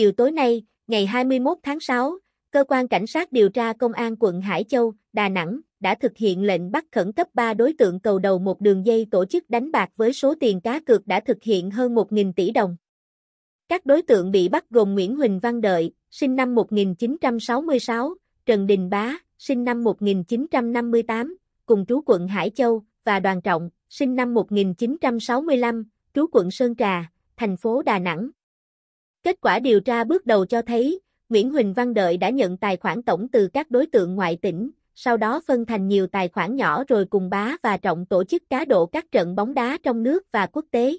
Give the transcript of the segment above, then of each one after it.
Chiều tối nay, ngày 21 tháng 6, Cơ quan Cảnh sát điều tra Công an quận Hải Châu, Đà Nẵng đã thực hiện lệnh bắt khẩn cấp 3 đối tượng cầu đầu một đường dây tổ chức đánh bạc với số tiền cá cược đã thực hiện hơn 1.000 tỷ đồng. Các đối tượng bị bắt gồm Nguyễn Huỳnh Văn Đợi, sinh năm 1966, Trần Đình Bá, sinh năm 1958, cùng trú quận Hải Châu, và Đoàn Trọng, sinh năm 1965, trú quận Sơn Trà, thành phố Đà Nẵng. Kết quả điều tra bước đầu cho thấy, Nguyễn Huỳnh Văn Đợi đã nhận tài khoản tổng từ các đối tượng ngoại tỉnh, sau đó phân thành nhiều tài khoản nhỏ rồi cùng bá và trọng tổ chức cá độ các trận bóng đá trong nước và quốc tế.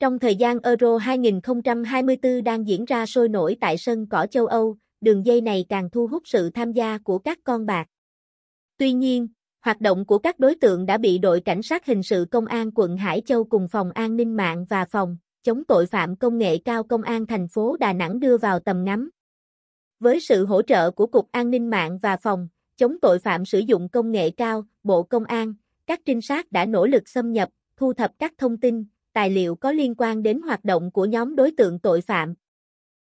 Trong thời gian Euro 2024 đang diễn ra sôi nổi tại sân cỏ châu Âu, đường dây này càng thu hút sự tham gia của các con bạc. Tuy nhiên, hoạt động của các đối tượng đã bị đội cảnh sát hình sự công an quận Hải Châu cùng phòng an ninh mạng và phòng chống tội phạm công nghệ cao Công an thành phố Đà Nẵng đưa vào tầm ngắm. Với sự hỗ trợ của Cục An ninh mạng và Phòng, chống tội phạm sử dụng công nghệ cao, Bộ Công an, các trinh sát đã nỗ lực xâm nhập, thu thập các thông tin, tài liệu có liên quan đến hoạt động của nhóm đối tượng tội phạm.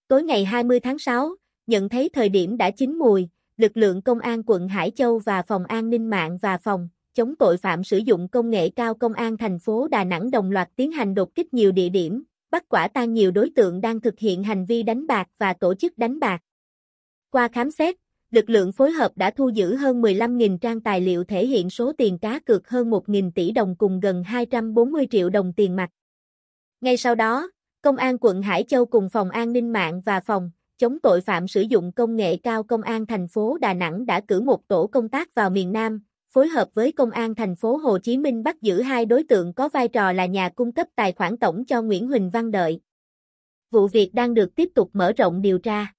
Tối ngày 20 tháng 6, nhận thấy thời điểm đã chín mùi, lực lượng Công an quận Hải Châu và Phòng An ninh mạng và Phòng chống tội phạm sử dụng công nghệ cao Công an thành phố Đà Nẵng đồng loạt tiến hành đột kích nhiều địa điểm, bắt quả tang nhiều đối tượng đang thực hiện hành vi đánh bạc và tổ chức đánh bạc. Qua khám xét, lực lượng phối hợp đã thu giữ hơn 15.000 trang tài liệu thể hiện số tiền cá cược hơn 1.000 tỷ đồng cùng gần 240 triệu đồng tiền mặt. Ngay sau đó, Công an quận Hải Châu cùng Phòng An ninh mạng và Phòng chống tội phạm sử dụng công nghệ cao Công an thành phố Đà Nẵng đã cử một tổ công tác vào miền Nam, phối hợp với Công an thành phố Hồ Chí Minh bắt giữ hai đối tượng có vai trò là nhà cung cấp tài khoản tổng cho Nguyễn Huỳnh Văn Đợi. Vụ việc đang được tiếp tục mở rộng điều tra.